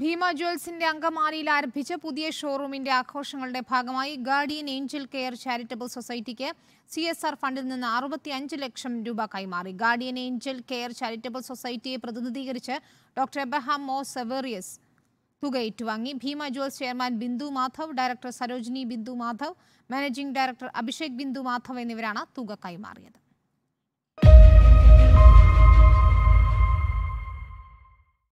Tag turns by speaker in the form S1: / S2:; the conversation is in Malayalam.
S1: ഭീമ ജ്വൽസിന്റെ അങ്കമാലിയിൽ ആരംഭിച്ച പുതിയ ഷോറൂമിന്റെ ആഘോഷങ്ങളുടെ ഭാഗമായി ഗാർഡിയൻ ഏഞ്ചൽ കെയർ ചാരിറ്റബിൾ സൊസൈറ്റിക്ക് സി എസ് ആർ ഫണ്ടിൽ നിന്ന് അറുപത്തി അഞ്ച് ലക്ഷം രൂപ കൈമാറി ഗാർഡിയൻ ഏഞ്ചൽ കെയർ ചാരിറ്റബിൾ സൊസൈറ്റിയെ പ്രതിനിധീകരിച്ച് ഡോക്ടർ എബ്രഹാം മോ സെവേറിയസ് തുക ഏറ്റുവാങ്ങി Bhima jewels chairman Bindu Madhav director Sarojini Bindu Madhav managing director Abhishek Bindu Madhav എന്നിവരാണ് തുക കൈമാറിയത്